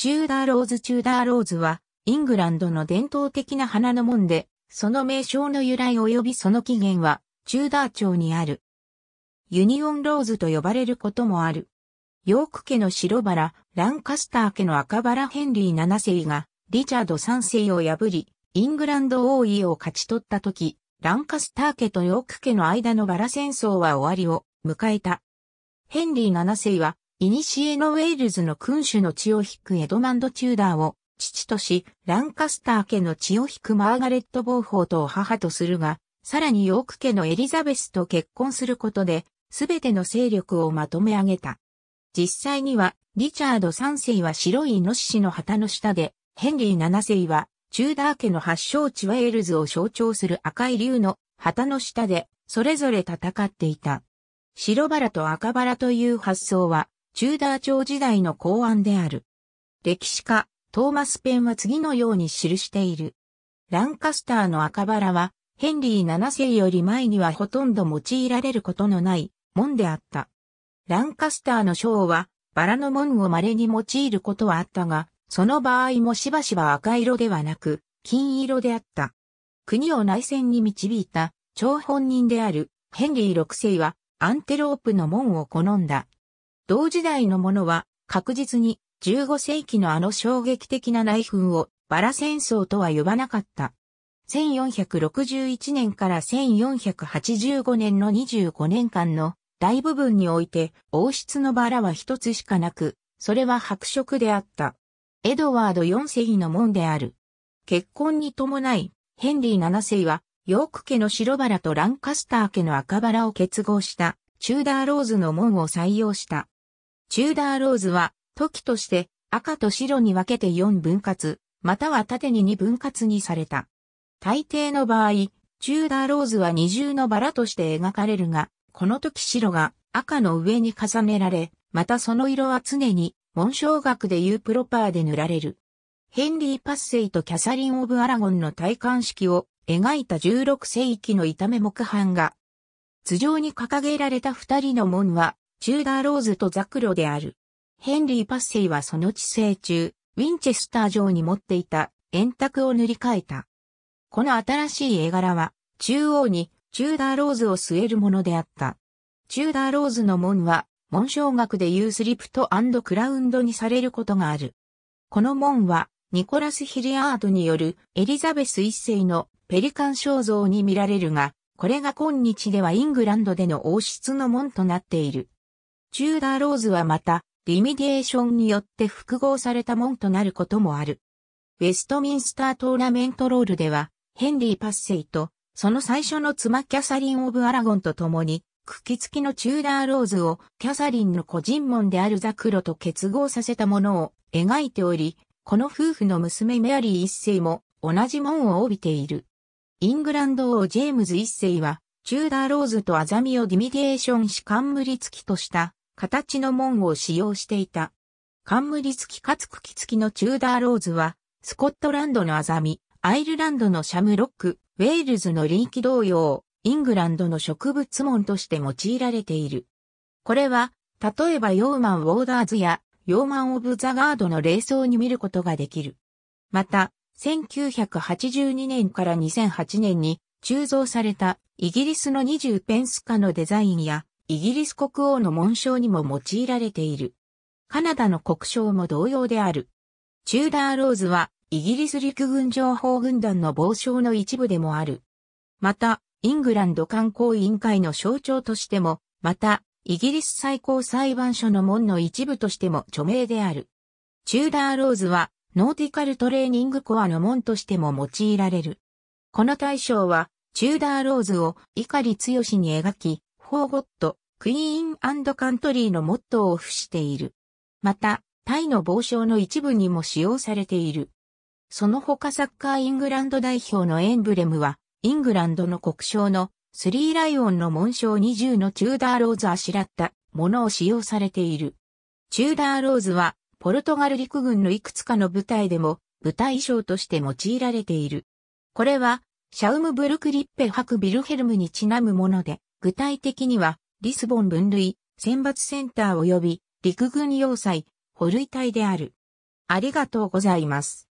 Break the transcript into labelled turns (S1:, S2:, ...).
S1: チューダーローズチューダーローズは、イングランドの伝統的な花の門で、その名称の由来及びその起源は、チューダー町にある。ユニオンローズと呼ばれることもある。ヨーク家の白バラ、ランカスター家の赤バラヘンリー7世が、リチャード3世を破り、イングランド王位を勝ち取った時、ランカスター家とヨーク家の間のバラ戦争は終わりを迎えた。ヘンリー7世はイニシエのウェールズの君主の血を引くエドマンド・チューダーを父とし、ランカスター家の血を引くマーガレット・ボーフォートを母とするが、さらにヨーク家のエリザベスと結婚することで、すべての勢力をまとめ上げた。実際には、リチャード3世は白いイノシシの旗の下で、ヘンリー7世は、チューダー家の発祥地ウェールズを象徴する赤い竜の旗の下で、それぞれ戦っていた。白バラと赤バラという発想は、チューダー朝時代の公案である。歴史家、トーマス・ペンは次のように記している。ランカスターの赤バラは、ヘンリー7世より前にはほとんど用いられることのない門であった。ランカスターの章は、バラの門を稀に用いることはあったが、その場合もしばしば赤色ではなく、金色であった。国を内戦に導いた、張本人であるヘンリー6世は、アンテロープの門を好んだ同時代のものは確実に15世紀のあの衝撃的な内紛をバラ戦争とは呼ばなかった。1461年から1485年の25年間の大部分において王室のバラは一つしかなく、それは白色であった。エドワード4世の門である。結婚に伴い、ヘンリー7世は、ヨーク家の白バラとランカスター家の赤バラを結合した、チューダーローズの門を採用した。チューダーローズは、時として赤と白に分けて4分割、または縦に2分割にされた。大抵の場合、チューダーローズは二重のバラとして描かれるが、この時白が赤の上に重ねられ、またその色は常に紋章学でいうプロパーで塗られる。ヘンリー・パッセイとキャサリン・オブ・アラゴンの戴冠式を描いた16世紀の炒め木版画。頭上に掲げられた二人の門はチューダーローズとザクロである。ヘンリー・パッセイはその治世中、ウィンチェスター城に持っていた円卓を塗り替えた。この新しい絵柄は、中央にチューダーローズを据えるものであった。チューダーローズの門は、紋章学でユースリプトクラウンドにされることがある。この門は、ニコラス・ヒリアードによるエリザベス一世のペリカン肖像に見られるが、これが今日ではイングランドでの王室の門となっている。チューダーローズはまた、リミディエーションによって複合された門となることもある。ウェストミンスタートーナメントロールでは、ヘンリー・パッセイと、その最初の妻キャサリン・オブ・アラゴンと共に、茎付きのチューダーローズをキャサリンの個人門であるザクロと結合させたものを描いており、この夫婦の娘メアリー一世も同じ門を帯びている。イングランド王ジェームズ一世は、チューダーローズとアザミをディミディエーションし冠付きとした形の門を使用していた。冠付きかつ茎付きのチューダーローズは、スコットランドのアザミ、アイルランドのシャムロック、ウェールズのリーキ同様、イングランドの植物門として用いられている。これは、例えばヨーマン・ウォーダーズやヨーマン・オブ・ザ・ガードの霊装に見ることができる。また、1982年から2008年に鋳造されたイギリスの20ペンス化のデザインやイギリス国王の紋章にも用いられている。カナダの国章も同様である。チューダーローズは、イギリス陸軍情報軍団の傍章の一部でもある。また、イングランド観光委員会の象徴としても、また、イギリス最高裁判所の門の一部としても著名である。チューダーローズは、ノーティカルトレーニングコアの門としても用いられる。この大賞は、チューダーローズを碇強に描き、フォーゴット、クイーンカントリーのモットーを付している。また、タイの傍章の一部にも使用されている。その他サッカーイングランド代表のエンブレムは、イングランドの国章のスリーライオンの紋章20のチューダーローズあしらったものを使用されている。チューダーローズは、ポルトガル陸軍のいくつかの部隊でも、部隊衣装として用いられている。これは、シャウムブルクリッペ博ビルヘルムにちなむもので、具体的には、リスボン分類、選抜センター及び陸軍要塞、保類隊である。ありがとうございます。